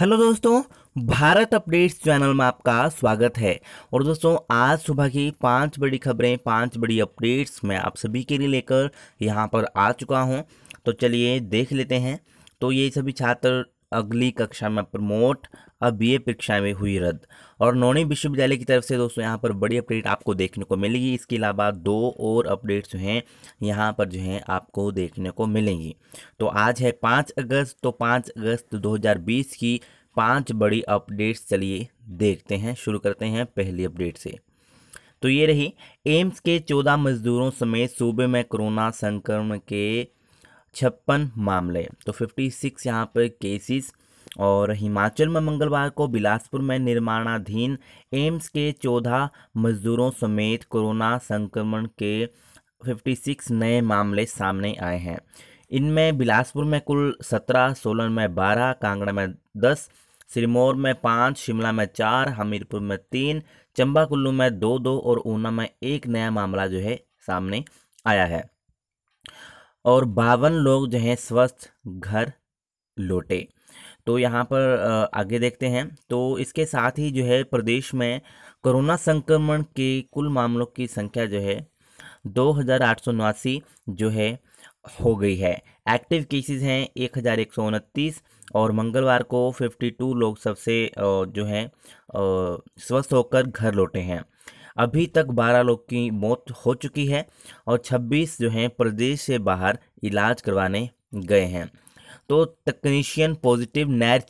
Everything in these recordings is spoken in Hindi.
हेलो दोस्तों भारत अपडेट्स चैनल में आपका स्वागत है और दोस्तों आज सुबह की पांच बड़ी खबरें पांच बड़ी अपडेट्स मैं आप सभी के लिए लेकर यहां पर आ चुका हूं तो चलिए देख लेते हैं तो ये सभी छात्र अगली कक्षा में प्रमोट अब बी ए परीक्षाएँ में हुई रद्द और नौणी विश्वविद्यालय की तरफ से दोस्तों यहाँ पर बड़ी अपडेट आपको देखने को मिलेगी इसके अलावा दो और अपडेट्स जो हैं यहाँ पर जो हैं आपको देखने को मिलेंगी तो आज है पाँच अगस्त तो पाँच अगस्त 2020 की पाँच बड़ी अपडेट्स चलिए देखते हैं शुरू करते हैं पहली अपडेट से तो ये रही एम्स के चौदह मजदूरों समेत सूबे में कोरोना संक्रमण के छप्पन मामले तो फिफ्टी सिक्स यहाँ पर केसेस और हिमाचल में मंगलवार को बिलासपुर में निर्माणाधीन एम्स के चौदह मजदूरों समेत कोरोना संक्रमण के 56 नए मामले सामने आए हैं इनमें बिलासपुर में कुल 17, सोलन में 12, कांगड़ा में 10, सिरमौर में 5, शिमला में 4, हमीरपुर में 3, चंबा कुल्लू में 2 दो और ऊना में एक नया मामला जो है सामने आया है और बावन लोग जो हैं स्वस्थ घर लौटे तो यहाँ पर आगे देखते हैं तो इसके साथ ही जो है प्रदेश में कोरोना संक्रमण के कुल मामलों की संख्या जो है दो जो है हो गई है एक्टिव केसेस हैं एक हज़ार एक सौ उनतीस और मंगलवार को 52 लोग सबसे जो हैं स्वस्थ होकर घर लौटे हैं अभी तक 12 लोग की मौत हो चुकी है और 26 जो हैं प्रदेश से बाहर इलाज करवाने गए हैं तो तकनीशियन पॉजिटिव नैर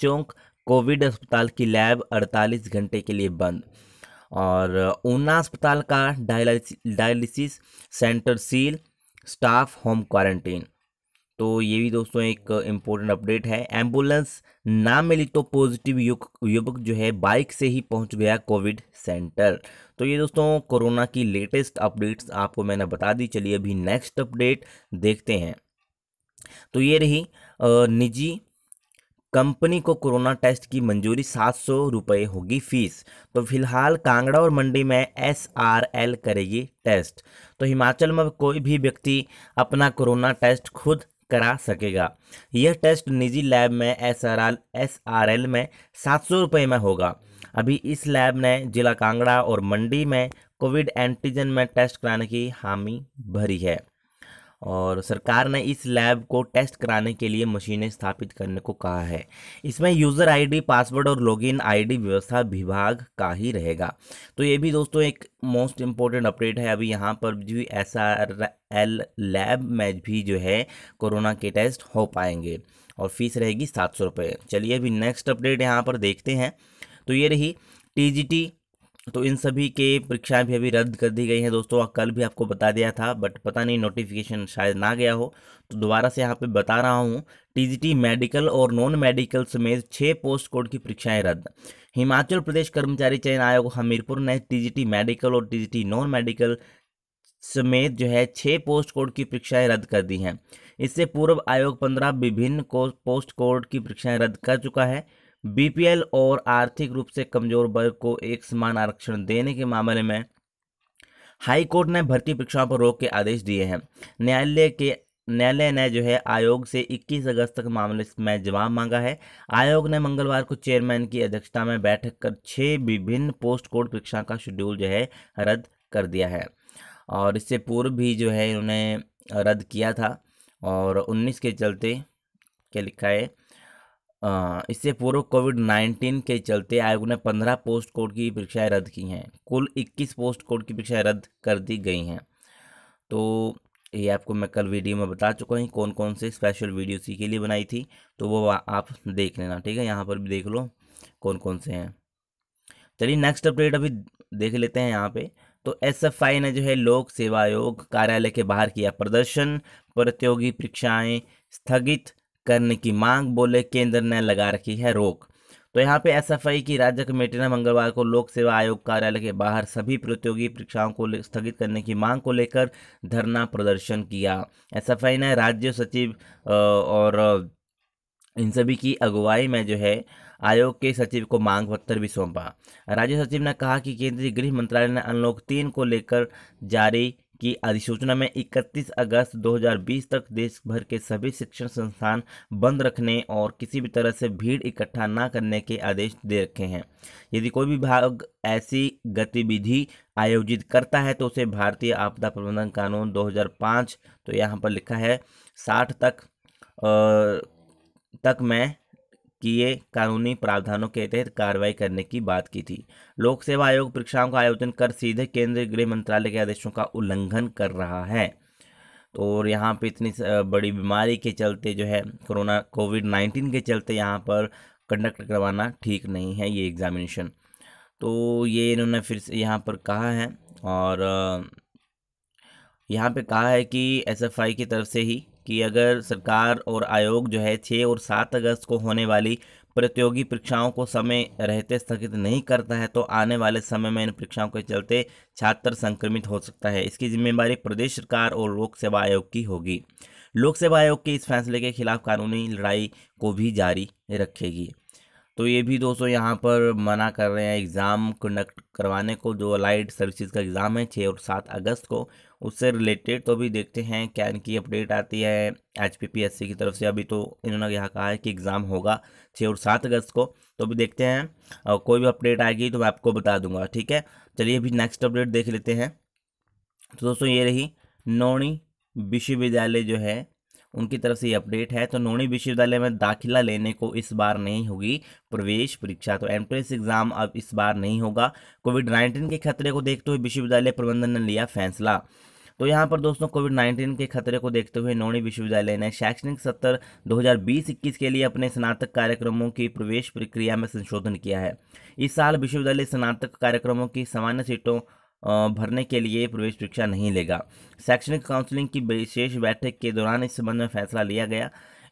कोविड अस्पताल की लैब 48 घंटे के लिए बंद और ऊना अस्पताल का dialysis centre seal staff home quarantine तो ये भी दोस्तों एक इम्पोर्टेंट अपडेट है एम्बुलेंस ना मिली तो पॉजिटिव युवक जो है बाइक से ही पहुंच गया कोविड सेंटर तो ये दोस्तों कोरोना की लेटेस्ट अपडेट्स आपको मैंने बता दी चलिए अभी नेक्स्ट अपडेट देखते हैं तो ये रही निजी कंपनी को कोरोना टेस्ट की मंजूरी सात सौ रुपये होगी फीस तो फिलहाल कांगड़ा और मंडी में एस आर एल करेगी टेस्ट तो हिमाचल में कोई भी व्यक्ति अपना कोरोना टेस्ट खुद करा सकेगा यह टेस्ट निजी लैब में S R L S R L में सात सौ रुपये में होगा अभी इस लैब ने जिला कांगड़ा और मंडी में कोविड एंटीजन में टेस्ट कराने की हामी भरी है और सरकार ने इस लैब को टेस्ट कराने के लिए मशीनें स्थापित करने को कहा है इसमें यूज़र आईडी पासवर्ड और लॉगिन आईडी व्यवस्था विभाग का ही रहेगा तो ये भी दोस्तों एक मोस्ट इम्पोर्टेंट अपडेट है अभी यहाँ पर भी एस एल लैब में भी जो है कोरोना के टेस्ट हो पाएंगे और फीस रहेगी सात सौ रुपये चलिए अभी नेक्स्ट अपडेट यहाँ पर देखते हैं तो ये रही टी तो इन सभी के परीक्षाएं भी अभी रद्द कर दी गई हैं दोस्तों कल भी आपको बता दिया था बट पता नहीं नोटिफिकेशन शायद ना गया हो तो दोबारा से यहाँ पे बता रहा हूँ टीजीटी मेडिकल और नॉन मेडिकल समेत छः पोस्ट कोड की परीक्षाएं रद्द हिमाचल प्रदेश कर्मचारी चयन आयोग हमीरपुर ने टी मेडिकल और टी नॉन मेडिकल समेत जो है छः पोस्ट कोड की परीक्षाएँ रद्द कर दी हैं इससे पूर्व आयोग पंद्रह विभिन्न पोस्ट कोड की परीक्षाएँ रद्द कर चुका है बीपीएल और आर्थिक रूप से कमजोर वर्ग को एक समान आरक्षण देने के मामले में हाई कोर्ट ने भर्ती परीक्षाओं पर रोक के आदेश दिए हैं न्यायालय के न्यायालय ने जो है आयोग से 21 अगस्त तक मामले में जवाब मांगा है आयोग ने मंगलवार को चेयरमैन की अध्यक्षता में बैठक कर छः विभिन्न पोस्ट कोड परीक्षा का शेड्यूल जो है रद्द कर दिया है और इससे पूर्व भी जो है इन्होंने रद्द किया था और 19 के चलते क्या लिखा है इससे पूर्व कोविड नाइन्टीन के चलते आयोग ने पंद्रह पोस्ट कोड की परीक्षाएं रद्द की हैं कुल इक्कीस पोस्ट कोड की परीक्षाएं रद्द कर दी गई हैं तो ये आपको मैं कल वीडियो में बता चुका हूँ कौन कौन से स्पेशल वीडियो इसी के लिए बनाई थी तो वो आप देख लेना ठीक है यहाँ पर भी देख लो कौन कौन से हैं चलिए नेक्स्ट अपडेट अभी देख लेते हैं यहाँ पे तो एस एफ आई ने जो है लोक सेवा आयोग कार्यालय के बाहर किया प्रदर्शन प्रतियोगी परीक्षाएं स्थगित करने की मांग बोले केंद्र ने लगा रखी है रोक तो यहाँ पे एसएफआई की राज्य कमेटी ने मंगलवार को लोक सेवा आयोग कार्यालय के बाहर सभी प्रतियोगी परीक्षाओं को स्थगित करने की मांग को लेकर धरना प्रदर्शन किया एसएफआई ने राज्य सचिव और इन सभी की अगुवाई में जो है आयोग के सचिव को मांग पत्र भी सौंपा राज्य सचिव ने कहा कि केंद्रीय गृह मंत्रालय ने अनलॉक तीन को लेकर जारी की अधिसूचना में 31 अगस्त 2020 तक देश भर के सभी शिक्षण संस्थान बंद रखने और किसी भी तरह से भीड़ इकट्ठा न करने के आदेश दे रखे हैं यदि कोई भी भाग ऐसी गतिविधि आयोजित करता है तो उसे भारतीय आपदा प्रबंधन कानून 2005 तो यहाँ पर लिखा है साठ तक आ, तक में किए कानूनी प्रावधानों के तहत कार्रवाई करने की बात की थी लोक सेवा आयोग परीक्षाओं का आयोजन कर सीधे केंद्रीय गृह मंत्रालय के आदेशों का उल्लंघन कर रहा है तो और यहाँ पे इतनी बड़ी बीमारी के चलते जो है कोरोना कोविड नाइन्टीन के चलते यहाँ पर कंडक्ट करवाना ठीक नहीं है ये एग्ज़ामिनेशन तो ये इन्होंने फिर से यहाँ पर कहा है और यहाँ पे कहा है कि एसएफआई की तरफ से ही कि अगर सरकार और आयोग जो है छः और सात अगस्त को होने वाली प्रतियोगी परीक्षाओं को समय रहते स्थगित नहीं करता है तो आने वाले समय में इन परीक्षाओं के चलते छात्र संक्रमित हो सकता है इसकी जिम्मेवारी प्रदेश सरकार और लोक सेवा आयोग की होगी लोक सेवा आयोग के इस फैसले के खिलाफ कानूनी लड़ाई को भी जारी रखेगी तो ये भी दोस्तों यहाँ पर मना कर रहे हैं एग्ज़ाम कंडक्ट करवाने को जो अलाइड सर्विसेज का एग्ज़ाम है छः और सात अगस्त को उससे रिलेटेड तो भी देखते हैं क्या इनकी अपडेट आती है एच की तरफ से अभी तो इन्होंने यहाँ कहा है कि एग्ज़ाम होगा छः और सात अगस्त को तो भी देखते हैं और कोई भी अपडेट आएगी तो मैं आपको बता दूंगा ठीक है चलिए अभी नेक्स्ट अपडेट देख लेते हैं तो दोस्तों ये रही नौणी विश्वविद्यालय जो है उनकी तरफ से ये अपडेट है तो नोनी विश्वविद्यालय में दाखिला लेने को इस बार नहीं होगी प्रवेश परीक्षा तो एंट्रेंस एग्जाम अब इस बार नहीं होगा कोविड नाइन्टीन के खतरे को देखते हुए विश्वविद्यालय प्रबंधन ने लिया फैसला तो यहाँ पर दोस्तों कोविड 19 के खतरे को देखते हुए नोनी विश्वविद्यालय ने शैक्षणिक सत्र 2020-21 के लिए अपने स्नातक कार्यक्रमों की प्रवेश प्रक्रिया में संशोधन किया है इस साल विश्वविद्यालय स्नातक कार्यक्रमों की सामान्य सीटों भरने के लिए प्रवेश परीक्षा नहीं लेगा शैक्षणिक काउंसलिंग की विशेष बैठक के दौरान इस संबंध में फैसला लिया गया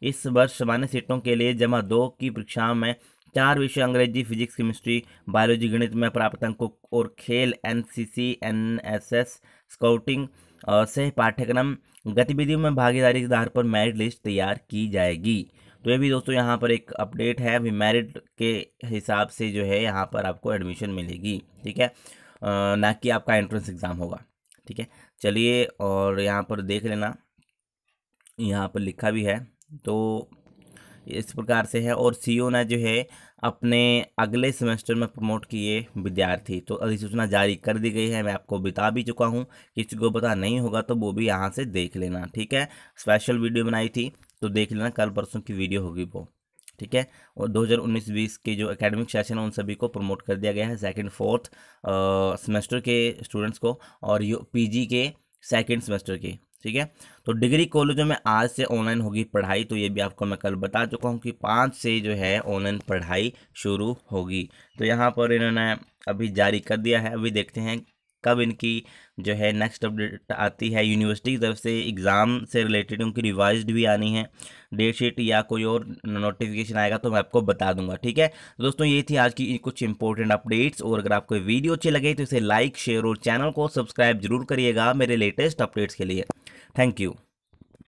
इस वर्ष सामान्य सीटों के लिए जमा दो की परीक्षाओं में चार विषय अंग्रेजी फिजिक्स केमिस्ट्री बायोलॉजी गणित में प्राप्त अंकों और खेल एनसीसी एनएसएस स्काउटिंग से पाठ्यक्रम गतिविधियों में भागीदारी के आधार पर मेरिट लिस्ट तैयार की जाएगी तो ये भी दोस्तों यहाँ पर एक अपडेट है अभी मेरिट के हिसाब से जो है यहाँ पर आपको एडमिशन मिलेगी ठीक है ना कि आपका एंट्रेंस एग्ज़ाम होगा ठीक है चलिए और यहाँ पर देख लेना यहाँ पर लिखा भी है तो इस प्रकार से है और सीईओ ने जो है अपने अगले सेमेस्टर में प्रमोट किए विद्यार्थी तो अधिसूचना जारी कर दी गई है मैं आपको बता भी चुका हूँ किसी को पता नहीं होगा तो वो भी यहाँ से देख लेना ठीक है स्पेशल वीडियो बनाई थी तो देख लेना कल परसों की वीडियो होगी वो ठीक है और 2019-20 के जो एकेडमिक सेशन है उन सभी को प्रमोट कर दिया गया है सेकंड फोर्थ सेमेस्टर के स्टूडेंट्स को और यू पी के सेकंड सेमेस्टर के ठीक है तो डिग्री कॉलेजों में आज से ऑनलाइन होगी पढ़ाई तो ये भी आपको मैं कल बता चुका हूँ कि पाँच से जो है ऑनलाइन पढ़ाई शुरू होगी तो यहाँ पर इन्होंने अभी जारी कर दिया है अभी देखते हैं कब इनकी जो है नेक्स्ट अपडेट आती है यूनिवर्सिटी की तरफ से एग्ज़ाम से रिलेटेड उनकी रिवाइज भी आनी है डेट शीट या कोई और नोटिफिकेशन आएगा तो मैं आपको बता दूंगा ठीक है तो दोस्तों ये थी आज की कुछ इंपॉर्टेंट अपडेट्स और अगर आपको वीडियो अच्छी लगे तो इसे लाइक शेयर और चैनल को सब्सक्राइब जरूर करिएगा मेरे लेटेस्ट अपडेट्स के लिए थैंक यू